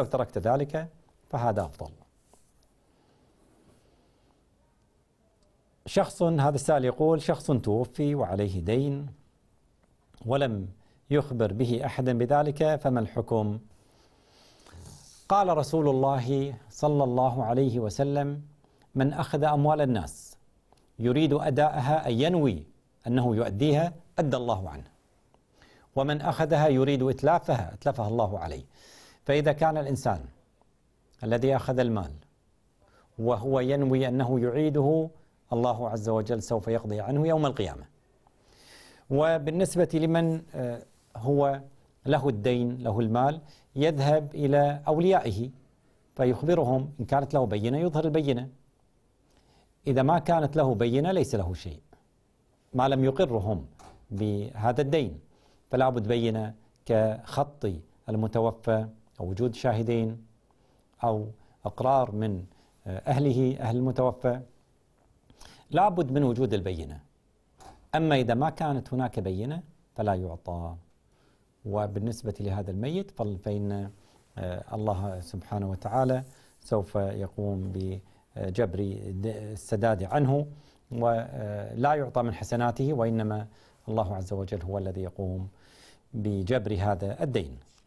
لو تركت ذلك فهذا أفضل شخص هذا السائل يقول شخص توفي وعليه دين ولم يخبر به أحدا بذلك فما الحكم قال رسول الله صلى الله عليه وسلم من أخذ أموال الناس يريد أداءها أن ينوي أنه يؤديها أدى الله عنه ومن أخذها يريد إتلافها أتلفها الله عليه فإذا كان الإنسان الذي أخذ المال وهو ينوي أنه يعيده الله عز وجل سوف يقضي عنه يوم القيامة وبالنسبة لمن آه، هو له الدين له المال يذهب إلى أوليائه فيخبرهم إن كانت له بينة يظهر البينة إذا ما كانت له بينة ليس له شيء ما لم يقرهم بهذا الدين فلا بد بينة كخط المتوفى أو وجود شاهدين أو إقرار من أهله أهل المتوفى لابد من وجود البينة أما إذا ما كانت هناك بينة فلا يعطى وبالنسبة لهذا الميت فإن آه، الله سبحانه وتعالى سوف يقوم بجبر السداد عنه ولا آه، يعطى من حسناته وإنما الله عز وجل هو الذي يقوم بجبر هذا الدين